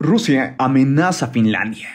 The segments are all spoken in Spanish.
Rusia amenaza a Finlandia.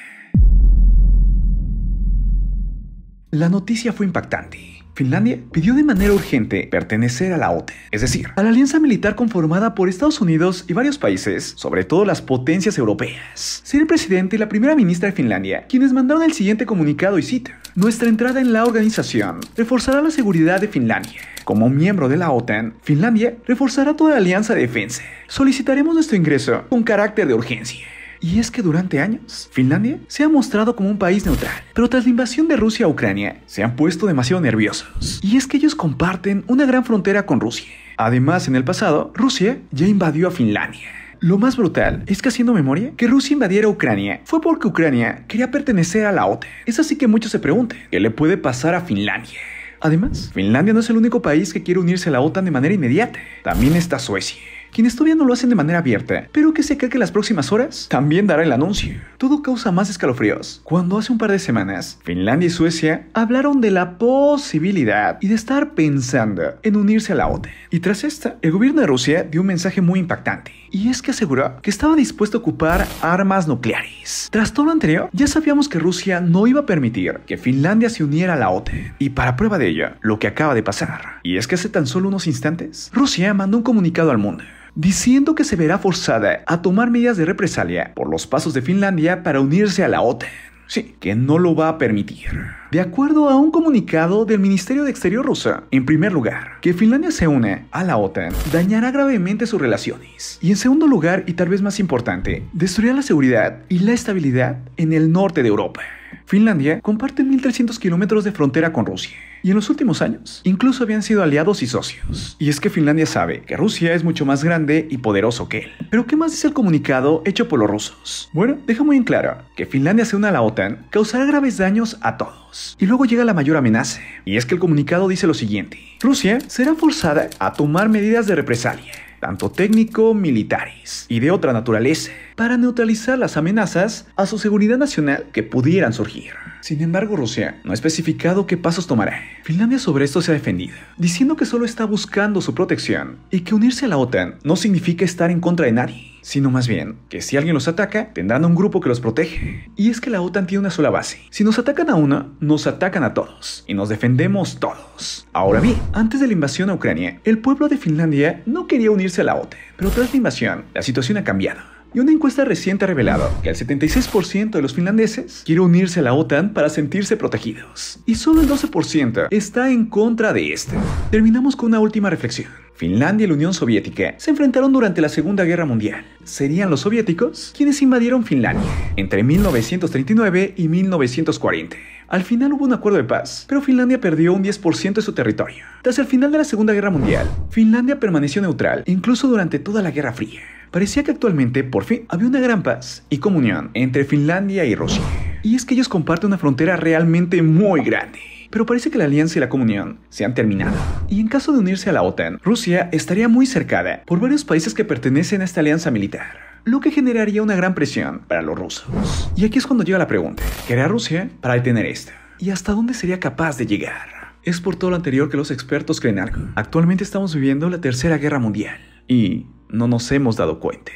La noticia fue impactante. Finlandia pidió de manera urgente pertenecer a la OTAN, e, es decir, a la alianza militar conformada por Estados Unidos y varios países, sobre todo las potencias europeas. Ser el presidente y la primera ministra de Finlandia quienes mandaron el siguiente comunicado y cita. Nuestra entrada en la organización reforzará la seguridad de Finlandia. Como miembro de la OTAN, e, Finlandia reforzará toda la alianza de defensa. Solicitaremos nuestro ingreso con carácter de urgencia. Y es que durante años, Finlandia se ha mostrado como un país neutral, pero tras la invasión de Rusia a Ucrania, se han puesto demasiado nerviosos. Y es que ellos comparten una gran frontera con Rusia. Además, en el pasado, Rusia ya invadió a Finlandia. Lo más brutal es que haciendo memoria, que Rusia invadiera Ucrania fue porque Ucrania quería pertenecer a la OTAN. Es así que muchos se preguntan, ¿qué le puede pasar a Finlandia? Además, Finlandia no es el único país que quiere unirse a la OTAN de manera inmediata. También está Suecia quienes todavía no lo hacen de manera abierta, pero que se cree que en las próximas horas también dará el anuncio. Todo causa más escalofríos cuando hace un par de semanas Finlandia y Suecia hablaron de la posibilidad y de estar pensando en unirse a la OTAN. Y tras esta, el gobierno de Rusia dio un mensaje muy impactante, y es que aseguró que estaba dispuesto a ocupar armas nucleares. Tras todo lo anterior, ya sabíamos que Rusia no iba a permitir que Finlandia se uniera a la OTAN, y para prueba de ello, lo que acaba de pasar. Y es que hace tan solo unos instantes, Rusia mandó un comunicado al mundo diciendo que se verá forzada a tomar medidas de represalia por los pasos de Finlandia para unirse a la OTAN. Sí, que no lo va a permitir. De acuerdo a un comunicado del Ministerio de Exterior ruso, en primer lugar, que Finlandia se une a la OTAN dañará gravemente sus relaciones. Y en segundo lugar, y tal vez más importante, destruirá la seguridad y la estabilidad en el norte de Europa. Finlandia comparte 1.300 kilómetros de frontera con Rusia, y en los últimos años incluso habían sido aliados y socios. Y es que Finlandia sabe que Rusia es mucho más grande y poderoso que él. Pero ¿qué más dice el comunicado hecho por los rusos? Bueno, deja muy en claro que Finlandia se una a la OTAN causará graves daños a todos. Y luego llega la mayor amenaza, y es que el comunicado dice lo siguiente. Rusia será forzada a tomar medidas de represalia tanto técnico-militares y de otra naturaleza, para neutralizar las amenazas a su seguridad nacional que pudieran surgir. Sin embargo, Rusia no ha especificado qué pasos tomará. Finlandia sobre esto se ha defendido, diciendo que solo está buscando su protección y que unirse a la OTAN no significa estar en contra de nadie sino más bien que si alguien los ataca, tendrán un grupo que los protege. Y es que la OTAN tiene una sola base. Si nos atacan a una, nos atacan a todos y nos defendemos todos. Ahora bien, antes de la invasión a Ucrania, el pueblo de Finlandia no quería unirse a la OTAN, pero tras la invasión, la situación ha cambiado. Y una encuesta reciente ha revelado que el 76% de los finlandeses quiere unirse a la OTAN para sentirse protegidos. Y solo el 12% está en contra de este. Terminamos con una última reflexión. Finlandia y la Unión Soviética se enfrentaron durante la Segunda Guerra Mundial. Serían los soviéticos quienes invadieron Finlandia entre 1939 y 1940. Al final hubo un acuerdo de paz, pero Finlandia perdió un 10% de su territorio. Tras el final de la Segunda Guerra Mundial, Finlandia permaneció neutral incluso durante toda la Guerra Fría. Parecía que actualmente, por fin, había una gran paz y comunión entre Finlandia y Rusia. Y es que ellos comparten una frontera realmente muy grande pero parece que la alianza y la comunión se han terminado. Y en caso de unirse a la OTAN, Rusia estaría muy cercada por varios países que pertenecen a esta alianza militar lo que generaría una gran presión para los rusos. Y aquí es cuando llega la pregunta, ¿qué Rusia para detener esta? ¿Y hasta dónde sería capaz de llegar? Es por todo lo anterior que los expertos creen algo. Actualmente estamos viviendo la Tercera Guerra Mundial y no nos hemos dado cuenta.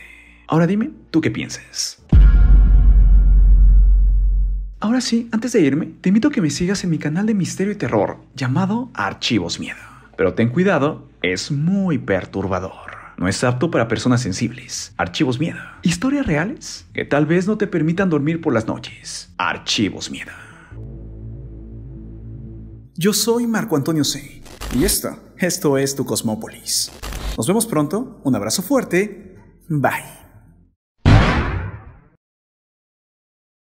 Ahora dime, ¿tú qué piensas? Ahora sí, antes de irme, te invito a que me sigas en mi canal de misterio y terror llamado Archivos Miedo. Pero ten cuidado, es muy perturbador. No es apto para personas sensibles. Archivos Miedo. Historias reales que tal vez no te permitan dormir por las noches. Archivos Miedo. Yo soy Marco Antonio C. Y esto, esto es tu Cosmópolis. Nos vemos pronto, un abrazo fuerte, bye.